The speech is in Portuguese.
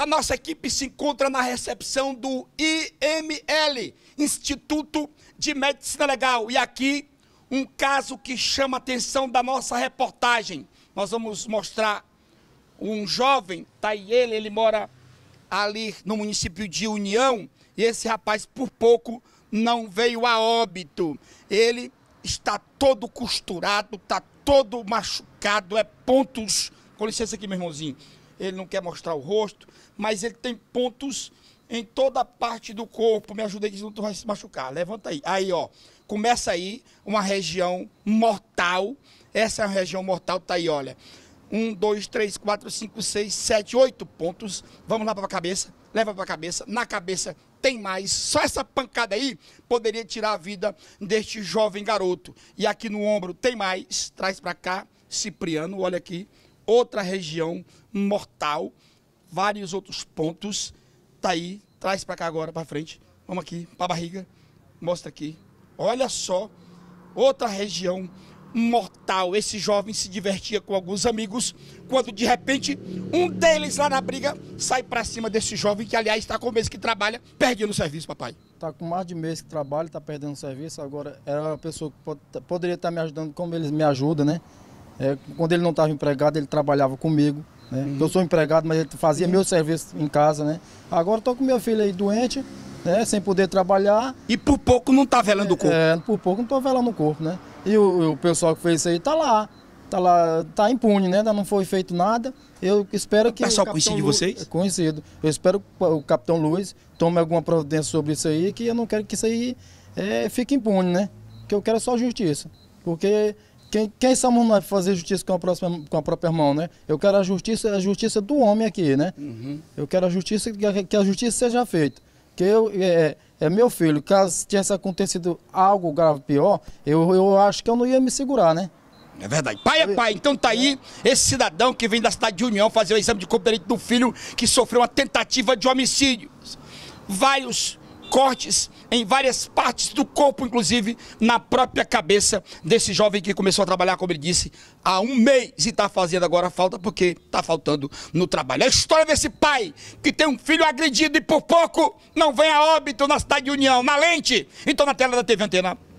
A nossa equipe se encontra na recepção do IML, Instituto de Medicina Legal. E aqui, um caso que chama a atenção da nossa reportagem. Nós vamos mostrar um jovem, tá aí ele, ele mora ali no município de União, e esse rapaz por pouco não veio a óbito. Ele está todo costurado, está todo machucado, é pontos, com licença aqui, meu irmãozinho, ele não quer mostrar o rosto, mas ele tem pontos em toda parte do corpo. Me ajuda aí que não tu vai se machucar. Levanta aí. Aí, ó. Começa aí uma região mortal. Essa é a região mortal, tá aí, olha. Um, dois, três, quatro, cinco, seis, sete, oito pontos. Vamos lá para a cabeça. Leva para a cabeça. Na cabeça tem mais. Só essa pancada aí poderia tirar a vida deste jovem garoto. E aqui no ombro tem mais. Traz para cá. Cipriano, olha aqui outra região mortal, vários outros pontos. Tá aí, traz para cá agora, para frente. Vamos aqui, para barriga. Mostra aqui. Olha só, outra região mortal. Esse jovem se divertia com alguns amigos, quando de repente um deles lá na briga sai para cima desse jovem, que aliás está com meses que trabalha, perdendo o serviço, papai. Está com mais de mês que trabalha, está perdendo o serviço. Agora era é uma pessoa que pod poderia estar tá me ajudando como eles me ajudam, né? É, quando ele não estava empregado, ele trabalhava comigo. Né? Uhum. Eu sou empregado, mas ele fazia uhum. meu serviço em casa, né? Agora estou com meu filho aí doente, né? Sem poder trabalhar. E por pouco não está velando o corpo. É, por pouco não estou velando o corpo, né? E o, o pessoal que fez isso aí está lá. Está lá, tá impune, né? Ainda não foi feito nada. Eu espero que. pessoal tá o conhecido de vocês? conhecido. Eu espero que o capitão Luiz tome alguma providência sobre isso aí, que eu não quero que isso aí é, fique impune, né? Que eu quero só justiça. Porque quem, quem somos nós fazer justiça com a, próxima, com a própria mão, né? Eu quero a justiça, a justiça do homem aqui, né? Uhum. Eu quero a justiça, que a, que a justiça seja feita. Que eu, é, é, é, meu filho, caso tivesse acontecido algo grave pior, eu, eu acho que eu não ia me segurar, né? É verdade. Pai é pai. Então tá aí esse cidadão que vem da cidade de União fazer o exame de corpo direito do filho que sofreu uma tentativa de homicídio. Vários cortes em várias partes do corpo, inclusive na própria cabeça desse jovem que começou a trabalhar, como ele disse, há um mês e está fazendo agora falta porque está faltando no trabalho. É a história desse pai que tem um filho agredido e por pouco não vem a óbito na cidade de União, na lente. Então, na tela da TV Antena.